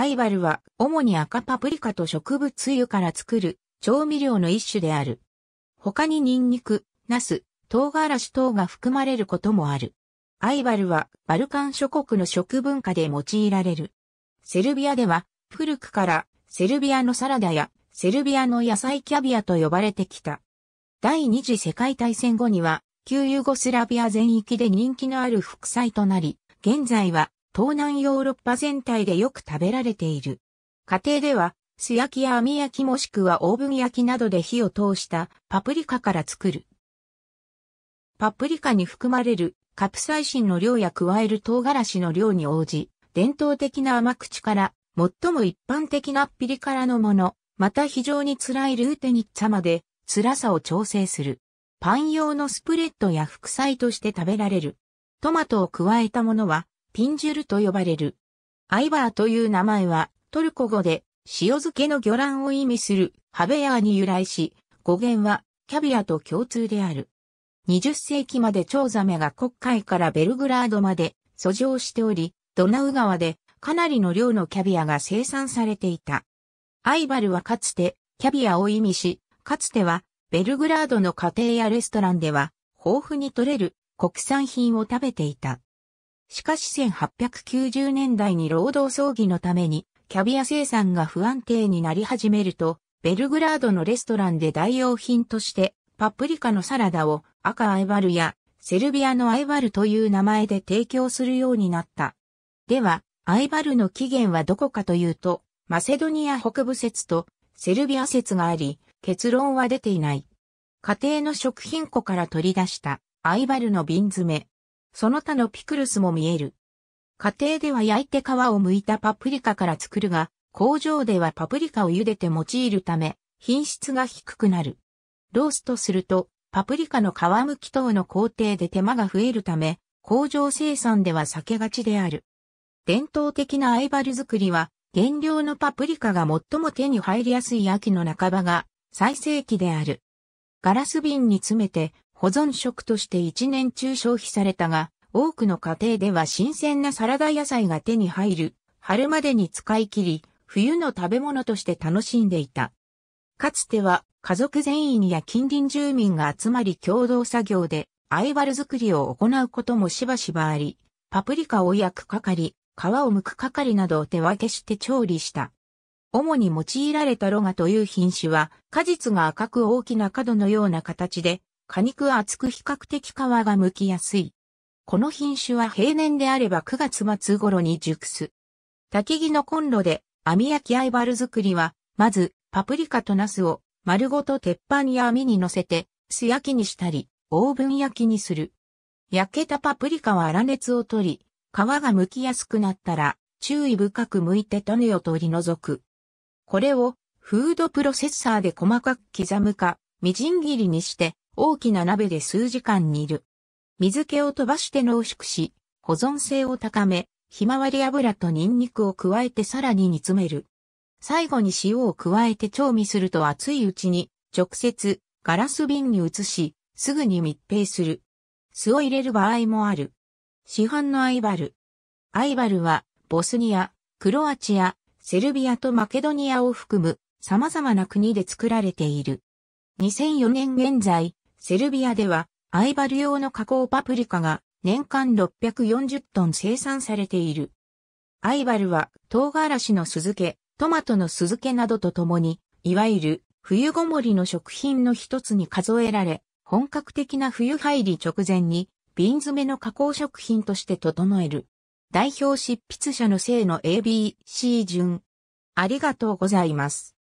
アイバルは主に赤パプリカと植物油から作る調味料の一種である。他にニンニク、ナス、唐辛子等が含まれることもある。アイバルはバルカン諸国の食文化で用いられる。セルビアでは古くからセルビアのサラダやセルビアの野菜キャビアと呼ばれてきた。第二次世界大戦後には旧ユーゴスラビア全域で人気のある副菜となり、現在は東南ヨーロッパ全体でよく食べられている。家庭では、素焼きや網焼きもしくはオーブン焼きなどで火を通したパプリカから作る。パプリカに含まれるカプサイシンの量や加える唐辛子の量に応じ、伝統的な甘口から最も一般的なピリ辛のもの、また非常に辛いルーテニッツァまで辛さを調整する。パン用のスプレッドや副菜として食べられる。トマトを加えたものはピンジュルと呼ばれる。アイバーという名前は、トルコ語で、塩漬けの魚卵を意味する、ハベヤーに由来し、語源は、キャビアと共通である。20世紀まで蝶ザメが国会からベルグラードまで遡上しており、ドナウ川でかなりの量のキャビアが生産されていた。アイバルはかつてキャビアを意味し、かつてはベルグラードの家庭やレストランでは豊富に取れる国産品を食べていた。しかし1890年代に労働葬儀のためにキャビア生産が不安定になり始めると、ベルグラードのレストランで代用品としてパプリカのサラダを赤アイバルやセルビアのアイバルという名前で提供するようになった。では、アイバルの起源はどこかというと、マセドニア北部説とセルビア説があり、結論は出ていない。家庭の食品庫から取り出したアイバルの瓶詰め、その他のピクルスも見える。家庭では焼いて皮を剥いたパプリカから作るが、工場ではパプリカを茹でて用いるため、品質が低くなる。ローストすると、パプリカの皮むき等の工程で手間が増えるため、工場生産では避けがちである。伝統的なアイバル作りは、原料のパプリカが最も手に入りやすい秋の半ばが最盛期である。ガラス瓶に詰めて保存食として一年中消費されたが、多くの家庭では新鮮なサラダ野菜が手に入る、春までに使い切り、冬の食べ物として楽しんでいた。かつては家族全員や近隣住民が集まり共同作業でアイバル作りを行うこともしばしばあり、パプリカを焼く係、皮を剥く係などを手分けして調理した。主に用いられたロガという品種は、果実が赤く大きな角のような形で、果肉厚く比較的皮が剥きやすい。この品種は平年であれば9月末頃に熟す。焚き木のコンロで網焼きアイバル作りは、まずパプリカとナスを丸ごと鉄板や網に乗せて素焼きにしたり、オーブン焼きにする。焼けたパプリカは粗熱を取り、皮が剥きやすくなったら注意深く剥いて種を取り除く。これをフードプロセッサーで細かく刻むか、みじん切りにして大きな鍋で数時間煮る。水気を飛ばして濃縮し、保存性を高め、ひまわり油とニンニクを加えてさらに煮詰める。最後に塩を加えて調味すると熱いうちに、直接、ガラス瓶に移し、すぐに密閉する。酢を入れる場合もある。市販のアイバル。アイバルは、ボスニア、クロアチア、セルビアとマケドニアを含む様々な国で作られている。2004年現在、セルビアでは、アイバル用の加工パプリカが年間640トン生産されている。アイバルは唐辛子の酢漬け、トマトの酢漬けなどとともに、いわゆる冬ごもりの食品の一つに数えられ、本格的な冬入り直前に瓶詰めの加工食品として整える。代表執筆者の性の ABC 順。ありがとうございます。